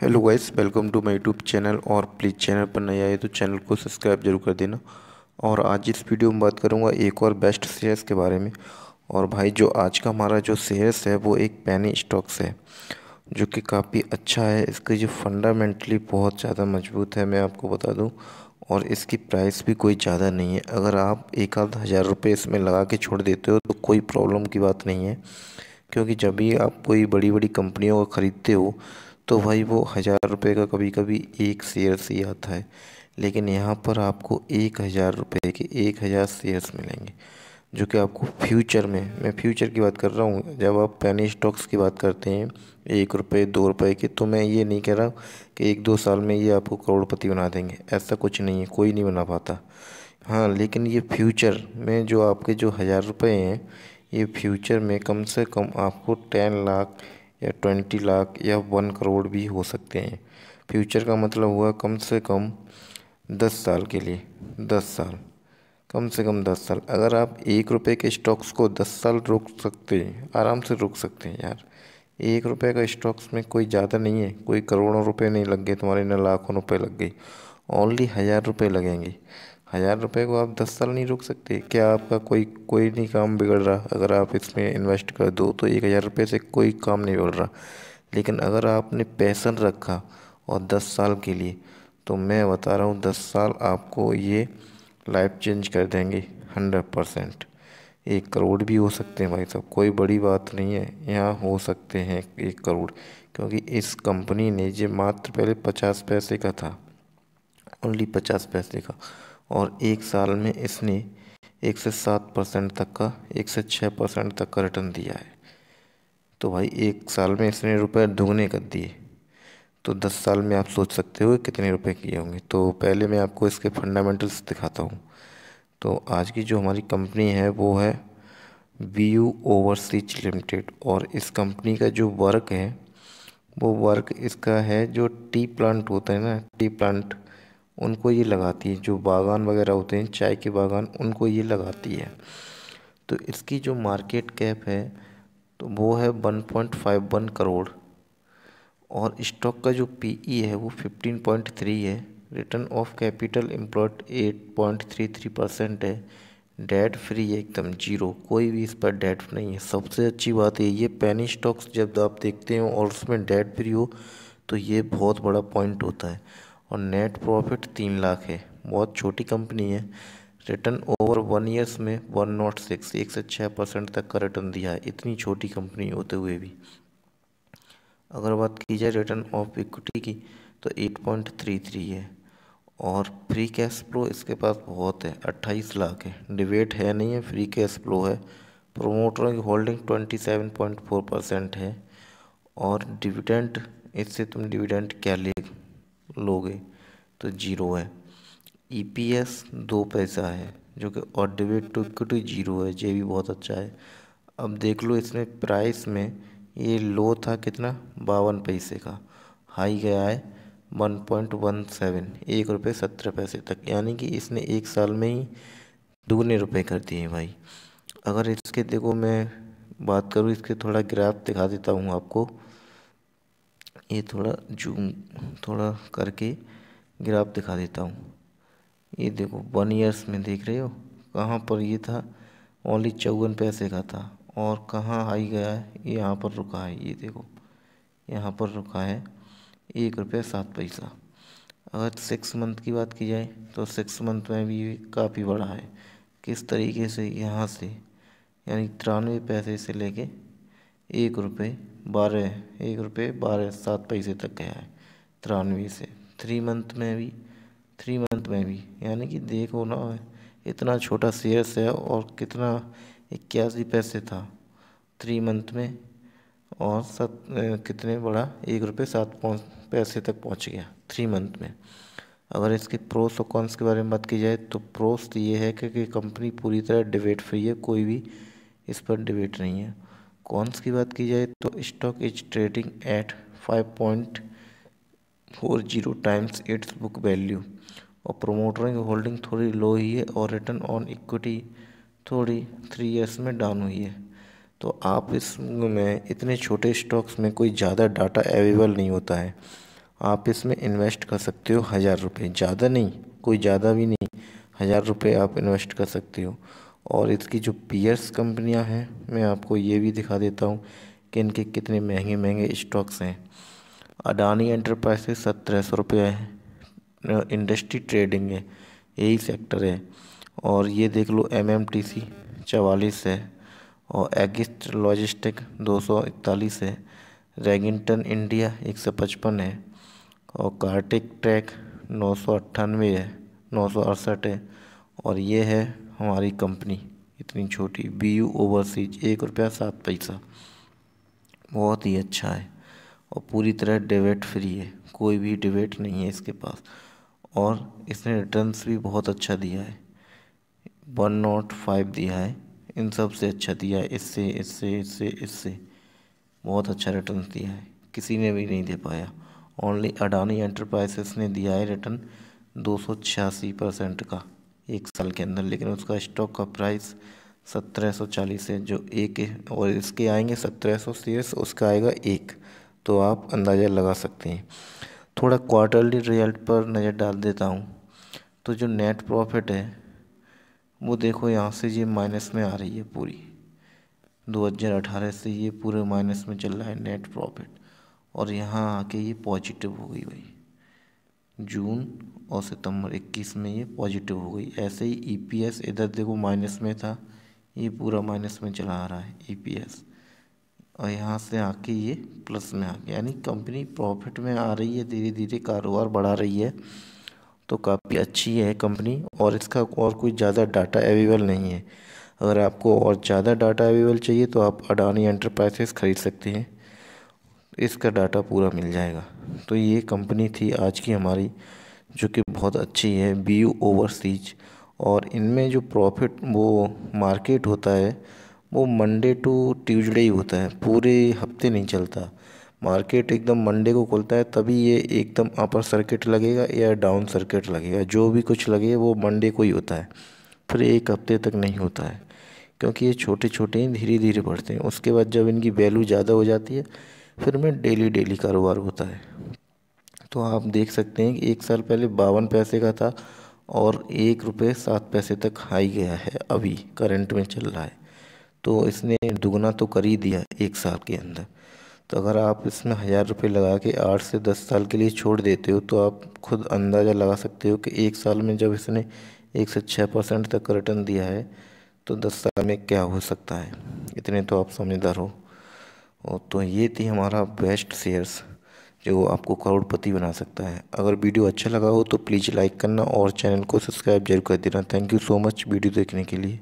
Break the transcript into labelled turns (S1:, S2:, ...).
S1: hello guys welcome to my YouTube channel और please channel पर नया आए तो चैनल को सब्सक्राइब जरूर कर देना और आज इस वीडियो में बात करूंगा एक और बेस्ट शेयर्स के बारे में और भाई जो आज का हमारा जो शेयर्स है वो एक पैनी स्टॉक्स है जो कि काफ़ी अच्छा है इसकी जो फंडामेंटली बहुत ज़्यादा मजबूत है मैं आपको बता दूँ और इसकी प्राइस भी कोई ज़्यादा नहीं है अगर आप एक आध हज़ार रुपये इसमें लगा के छोड़ देते हो तो कोई प्रॉब्लम की बात नहीं है क्योंकि जब भी आप कोई बड़ी बड़ी कंपनियों को ख़रीदते हो तो भाई वो हज़ार रुपये का कभी कभी एक शेयर से आता है लेकिन यहाँ पर आपको एक हज़ार रुपये के एक हज़ार शेयर्स मिलेंगे जो कि आपको फ्यूचर में मैं फ्यूचर की बात कर रहा हूँ जब आप पैनी स्टॉक्स की बात करते हैं एक रुपये दो रुपये के तो मैं ये नहीं कह रहा कि एक दो साल में ये आपको करोड़पति बना देंगे ऐसा कुछ नहीं है कोई नहीं बना पाता हाँ लेकिन ये फ्यूचर में जो आपके जो हज़ार रुपये हैं ये फ्यूचर में कम से कम आपको टेन लाख या ट्वेंटी लाख या वन करोड़ भी हो सकते हैं फ्यूचर का मतलब हुआ कम से कम दस साल के लिए दस साल कम से कम दस साल अगर आप एक रुपये के स्टॉक्स को दस साल रोक सकते हैं आराम से रोक सकते हैं यार एक रुपये का स्टॉक्स में कोई ज़्यादा नहीं है कोई करोड़ों रुपये नहीं लग गए तुम्हारे ना लाखों रुपये लग गए ओनली हज़ार रुपये लगेंगे हज़ार रुपये को आप दस साल नहीं रोक सकते क्या आपका कोई कोई नहीं काम बिगड़ रहा अगर आप इसमें इन्वेस्ट कर दो तो एक हज़ार रुपये से कोई काम नहीं बिगड़ रहा लेकिन अगर आपने पैसन रखा और दस साल के लिए तो मैं बता रहा हूँ दस साल आपको ये लाइफ चेंज कर देंगे हंड्रेड परसेंट एक करोड़ भी हो सकते हैं भाई साहब कोई बड़ी बात नहीं है यहाँ हो सकते हैं एक करोड़ क्योंकि इस कंपनी ने जो मात्र पहले पचास पैसे का था ओनली पचास पैसे का और एक साल में इसने एक से सात परसेंट तक का एक से छः परसेंट तक का रिटर्न दिया है तो भाई एक साल में इसने रुपए दोगुने कर दिए तो दस साल में आप सोच सकते हो कितने रुपए किए होंगे तो पहले मैं आपको इसके फंडामेंटल्स दिखाता हूँ तो आज की जो हमारी कंपनी है वो है वी यू ओवरसीज लिमिटेड और इस कंपनी का जो वर्क है वो वर्क इसका है जो टी प्लांट होता है ना टी प्लांट उनको ये लगाती है जो बागान वगैरह होते हैं चाय के बागान उनको ये लगाती है तो इसकी जो मार्केट कैप है तो वो है one point five one crore और स्टॉक का जो पीई e है वो फिफ्टीन पॉइंट थ्री है return of capital employed eight point three three percent है डेट फ्री है एकदम जीरो कोई भी इस पर डेट नहीं है सबसे अच्छी बात है ये पैनी स्टॉक्स जब आप देखते हो और उसमें डेट फ्री हो तो ये बहुत बड़ा पॉइंट होता है और नेट प्रॉफिट तीन लाख है बहुत छोटी कंपनी है रिटर्न ओवर वन ईयर्स में वन नॉट सिक्स एक से छः परसेंट तक का रिटर्न दिया है इतनी छोटी कंपनी होते हुए भी अगर बात की जाए रिटर्न ऑफ इक्विटी की तो एट पॉइंट थ्री थ्री है और फ्री कैश फ्लो इसके पास बहुत है अट्ठाईस लाख है डिबेट है नहीं है फ्री कैश फ्लो है प्रोमोटरों की holding twenty seven point four percent है और डिविडेंट इससे तुम डिविडेंट क्या ले लोगे तो जीरो है ईपीएस e दो पैसा है जो कि और डिबेट टू इक्विटी जीरो है ये भी बहुत अच्छा है अब देख लो इसमें प्राइस में ये लो था कितना बावन पैसे का हाई गया है वन पॉइंट वन सेवन एक रुपये सत्रह पैसे तक यानी कि इसने एक साल में ही दोगुने रुपए कर दिए भाई अगर इसके देखो मैं बात करूँ इसके थोड़ा ग्राफ दिखा देता हूँ आपको ये थोड़ा जूम थोड़ा करके ग्राफ दिखा देता हूँ ये देखो वन ईयर्स में देख रहे हो कहाँ पर ये था ओनली चौवन पैसे का था और कहाँ आई गया है ये यहाँ पर रुका है ये देखो यहाँ पर रुका है एक रुपये सात पैसा अगर सिक्स मंथ की बात की जाए तो सिक्स मंथ में भी काफ़ी बड़ा है किस तरीके से यहाँ से यानी तिरानवे पैसे से लेके एक रुपये बारह एक रुपये बारह सात पैसे तक गया है तिरानवे से थ्री मंथ में भी थ्री मंथ में भी यानी कि देखो ना इतना छोटा शेयर्स है और कितना इक्यासी पैसे था थ्री मंथ में और सत कितने बड़ा एक रुपये सात पैसे तक पहुंच गया थ्री मंथ में अगर इसके प्रोस और कॉन्स के बारे में बात की जाए तो प्रोस तो ये है कि कंपनी पूरी तरह डिबेट फ्री है कोई भी इस पर डिबेट नहीं है कॉन्स की बात की जाए तो stock is trading at five point four zero times its book value और प्रोमोटरों की होल्डिंग थोड़ी लो ही है और रिटर्न ऑन इक्विटी थोड़ी थ्री ईयर्स में डाउन हुई है तो आप इस में इतने छोटे स्टॉक्स में कोई ज़्यादा डाटा अवेलेबल नहीं होता है आप इसमें इन्वेस्ट कर सकते हो हज़ार रुपये ज़्यादा नहीं कोई ज़्यादा भी नहीं हज़ार रुपये आप इन्वेस्ट कर सकते हो और इसकी जो पियर्स कंपनियां हैं मैं आपको ये भी दिखा देता हूँ कि इनके कितने महंगे महंगे स्टॉक्स हैं अडानी एंटरप्राइजेस सत्रह सौ रुपये हैं इंडस्ट्री ट्रेडिंग है यही सेक्टर है और ये देख लो एम एम टी सी चवालीस है और एगिस्ट लॉजिस्टिक दो सौ इकतालीस है रेगिंगटन इंडिया एक सौ पचपन है और कार्टिक ट्रैक नौ सौ अट्ठानवे है नौ सौ अड़सठ है और ये है हमारी कंपनी इतनी छोटी बी यू ओवरसीज एक रुपया सात पैसा बहुत ही अच्छा है और पूरी तरह डिबेट फ्री है कोई भी डिबेट नहीं है इसके पास और इसने रिटर्न्स भी बहुत अच्छा दिया है वन नाट फाइव दिया है इन सब से अच्छा दिया है इससे इससे इससे इससे बहुत अच्छा रिटर्न दिया है किसी ने भी नहीं दे पाया ओनली अडानी एंटरप्राइजेस ने दिया है रिटर्न दो परसेंट का एक साल के अंदर लेकिन उसका स्टॉक का प्राइस सत्रह सौ चालीस है जो एक है और इसके आएंगे सत्रह सौ शेयर्स उसका आएगा एक तो आप अंदाज़ा लगा सकते हैं थोड़ा क्वार्टरली रिजल्ट पर नज़र डाल देता हूँ तो जो नेट प्रॉफिट है वो देखो यहाँ से ये माइनस में आ रही है पूरी 2018 से ये पूरे माइनस में चल रहा है नेट प्रॉफिट और यहाँ आके ये पॉजिटिव हो गई भाई जून और सितंबर 21 में ये पॉजिटिव हो गई ऐसे ही ईपीएस e इधर देखो माइनस में था ये पूरा माइनस में चला आ रहा है ईपीएस e और यहाँ से आके ये प्लस में आ गया यानी कंपनी प्रॉफिट में आ रही है धीरे धीरे कारोबार बढ़ा रही है तो काफ़ी अच्छी है कंपनी और इसका और कोई ज़्यादा डाटा अवेलेबल नहीं है अगर आपको और ज़्यादा डाटा अवेलेबल चाहिए तो आप अडानी एंटरप्राइजेस ख़रीद सकते हैं इसका डाटा पूरा मिल जाएगा तो ये कंपनी थी आज की हमारी जो कि बहुत अच्छी है बी यू ओवरसीज और इनमें जो प्रॉफिट वो मार्केट होता है वो मंडे टू ट्यूजडे ही होता है पूरे हफ्ते नहीं चलता मार्केट एकदम मंडे को खुलता है तभी ये एकदम अपर सर्किट लगेगा या डाउन सर्किट लगेगा जो भी कुछ लगे वो मंडे को ही होता है फिर एक हफ्ते तक नहीं होता है क्योंकि ये छोटे छोटे ही धीरे धीरे बढ़ते हैं उसके बाद जब इनकी वैल्यू ज़्यादा हो जाती है फिर में डेली डेली कारोबार होता है तो आप देख सकते हैं कि एक साल पहले बावन पैसे का था और एक रुपये सात पैसे तक हाई गया है अभी करंट में चल रहा है तो इसने दुगना तो कर ही दिया एक साल के अंदर तो अगर आप इसमें हज़ार रुपये लगा के आठ से दस साल के लिए छोड़ देते हो तो आप खुद अंदाज़ा लगा सकते हो कि एक साल में जब इसने एक से छः परसेंट तक रिटर्न दिया है तो दस साल में क्या हो सकता है इतने तो आप समझदार हो और तो ये थी हमारा बेस्ट शेयर्स जो आपको करोड़पति बना सकता है अगर वीडियो अच्छा लगा हो तो प्लीज़ लाइक करना और चैनल को सब्सक्राइब जरूर कर देना thank you so much video देखने के लिए